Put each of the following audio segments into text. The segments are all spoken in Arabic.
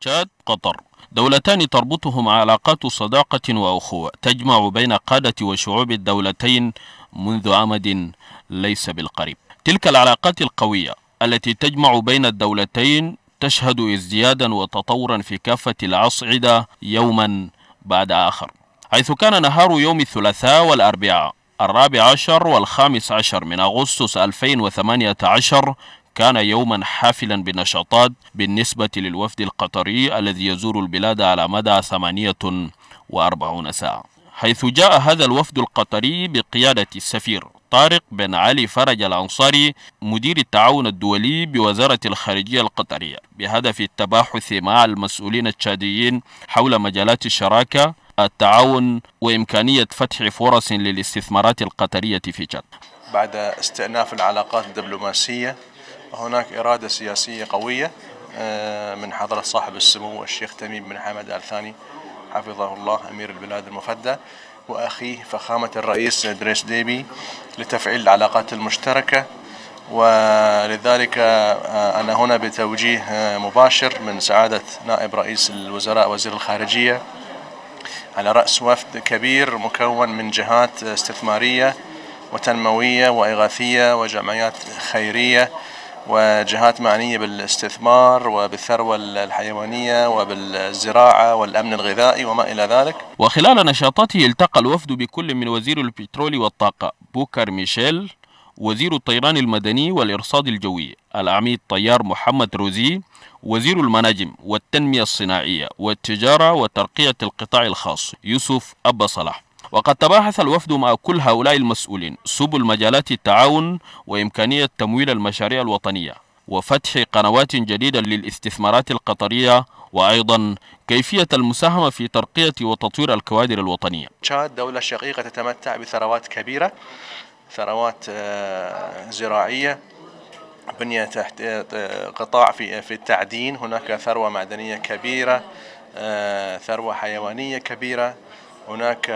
تشاد قطر دولتان تربطهما علاقات صداقة وأخوة تجمع بين قادة وشعوب الدولتين منذ عمد ليس بالقريب تلك العلاقات القوية التي تجمع بين الدولتين تشهد ازديادا وتطورا في كافة الأصعدة يوما بعد آخر حيث كان نهار يوم الثلاثاء والأربعاء الرابع عشر والخامس عشر من أغسطس 2018 كان يوما حافلا بالنشاطات بالنسبة للوفد القطري الذي يزور البلاد على مدى 48 ساعة حيث جاء هذا الوفد القطري بقيادة السفير طارق بن علي فرج الأنصاري مدير التعاون الدولي بوزارة الخارجية القطرية بهدف التباحث مع المسؤولين التشاديين حول مجالات الشراكة التعاون وإمكانية فتح فرص للاستثمارات القطرية في تشاد بعد استئناف العلاقات الدبلوماسية هناك إرادة سياسية قوية آه، من حضرة صاحب السمو الشيخ تميم بن حمد آل ثاني حفظه الله أمير البلاد المفدى وأخيه فخامة الرئيس دريس ديبي لتفعيل العلاقات المشتركة ولذلك آه، أنا هنا بتوجيه آه، مباشر من سعادة نائب رئيس الوزراء وزير الخارجية على رأس وفد كبير مكون من جهات استثمارية وتنموية وإغاثية وجمعيات خيرية وجهات معنية بالاستثمار وبالثروة الحيوانية وبالزراعة والأمن الغذائي وما إلى ذلك وخلال نشاطاته التقى الوفد بكل من وزير البترول والطاقة بوكر ميشيل وزير الطيران المدني والإرصاد الجوي العميد طيار محمد روزي وزير المناجم والتنمية الصناعية والتجارة وترقية القطاع الخاص يوسف أبا صلاح وقد تباحث الوفد مع كل هؤلاء المسؤولين سبل مجالات التعاون وإمكانية تمويل المشاريع الوطنية وفتح قنوات جديدة للاستثمارات القطرية وأيضا كيفية المساهمة في ترقية وتطوير الكوادر الوطنية تشاد دولة شقيقة تتمتع بثروات كبيرة ثروات آه، زراعية بنية تحت آه، قطاع في آه، في التعدين هناك ثروة معدنية كبيرة ثروة حيوانية كبيرة هناك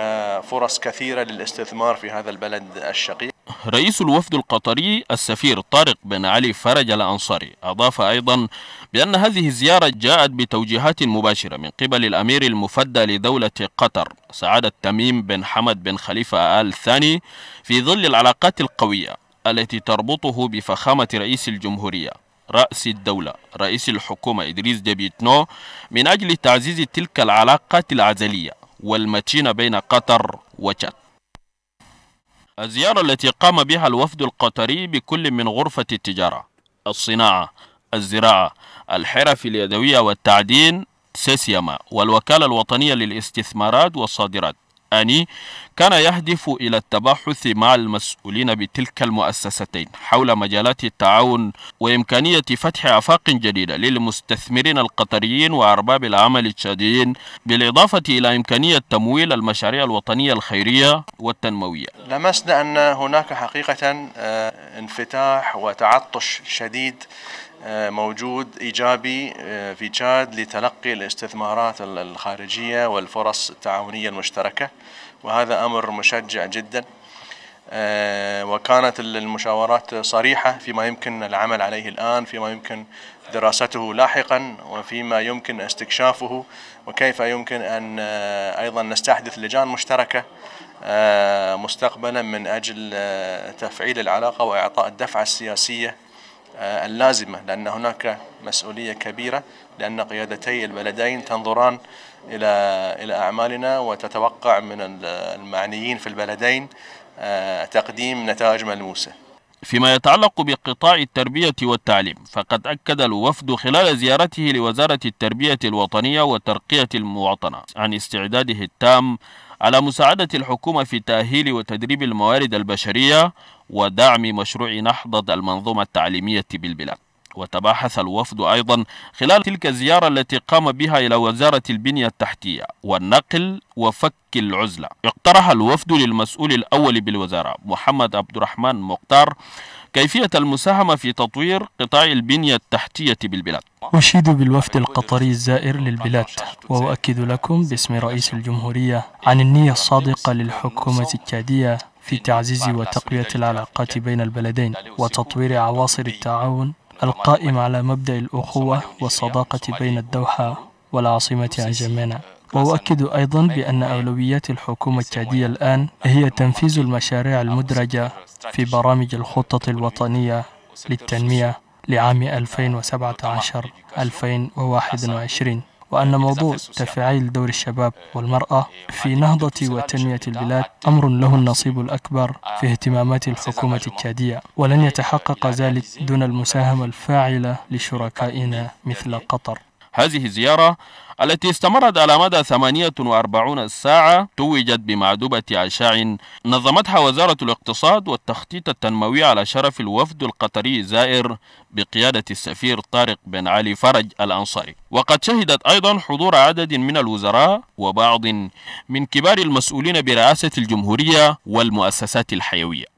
فرص كثيرة للاستثمار في هذا البلد الشقيق رئيس الوفد القطري السفير طارق بن علي فرج الأنصاري أضاف أيضا بأن هذه الزيارة جاءت بتوجيهات مباشرة من قبل الأمير المفدى لدولة قطر سعادة تميم بن حمد بن خليفة آل ثاني في ظل العلاقات القوية التي تربطه بفخامة رئيس الجمهورية رأس الدولة رئيس الحكومة إدريس ديبيتنو من أجل تعزيز تلك العلاقات العزلية والمتينة بين قطر وتشاد الزيارة التي قام بها الوفد القطري بكل من غرفة التجارة الصناعة الزراعة الحرف اليدوية والتعدين سيسيما والوكالة الوطنية للاستثمارات والصادرات أني كان يهدف إلى التباحث مع المسؤولين بتلك المؤسستين حول مجالات التعاون وإمكانية فتح آفاق جديدة للمستثمرين القطريين وأرباب العمل التشاديين بالإضافة إلى إمكانية تمويل المشاريع الوطنية الخيرية والتنموية لمسنا أن هناك حقيقة آه، انفتاح وتعطش شديد آه، موجود إيجابي آه، في تشاد لتلقي الاستثمارات الخارجية والفرص التعاونية المشتركة وهذا أمر مشجع جدا آه، وكانت المشاورات صريحة فيما يمكن العمل عليه الآن فيما يمكن دراسته لاحقا وفيما يمكن استكشافه وكيف يمكن أن أيضا نستحدث لجان مشتركة مستقبلا من أجل تفعيل العلاقة وإعطاء الدفعة السياسية آه، اللازمة لأن هناك مسؤولية كبيرة لأن قيادتي البلدين تنظران إلى إلى أعمالنا وتتوقع من المعنيين في البلدين آه، تقديم نتائج ملموسة فيما يتعلق بقطاع التربية والتعليم فقد أكد الوفد خلال زيارته لوزارة التربية الوطنية وترقية المواطنة عن استعداده التام على مساعدة الحكومة في تأهيل وتدريب الموارد البشرية ودعم مشروع نهضة المنظومة التعليمية بالبلاد وتباحث الوفد أيضا خلال تلك الزيارة التي قام بها إلى وزارة البنية التحتية والنقل وفك العزلة اقترح الوفد للمسؤول الأول بالوزارة محمد عبد الرحمن مختار كيفية المساهمة في تطوير قطاع البنية التحتية بالبلاد أشيد بالوفد القطري الزائر للبلاد وأؤكد لكم باسم رئيس الجمهورية عن النية الصادقة للحكومة التشادية في تعزيز وتقوية العلاقات بين البلدين وتطوير عواصر التعاون القائم على مبدأ الأخوة والصداقة بين الدوحة والعاصمة عجمانا وأؤكد أيضا بأن أولويات الحكومة التشادية الآن هي تنفيذ المشاريع المدرجة في برامج الخطة الوطنية للتنمية لعام 2017-2021 وأن موضوع تفعيل دور الشباب آه، والمرأة في نهضة وتنمية البلاد أمر له النصيب الأكبر في اهتمامات الحكومة التشادية ولن يتحقق ذلك دون المساهمة الفاعلة لشركائنا مثل قطر هذه الزيارة التي استمرت على مدى 48 ساعة توجت بمعدوبة عشاع نظمتها وزارة الاقتصاد والتخطيط التنموي على شرف الوفد القطري الزائر بقيادة السفير طارق بن علي فرج الأنصاري وقد شهدت أيضا حضور عدد من الوزراء وبعض من كبار المسؤولين برئاسة الجمهورية والمؤسسات الحيوية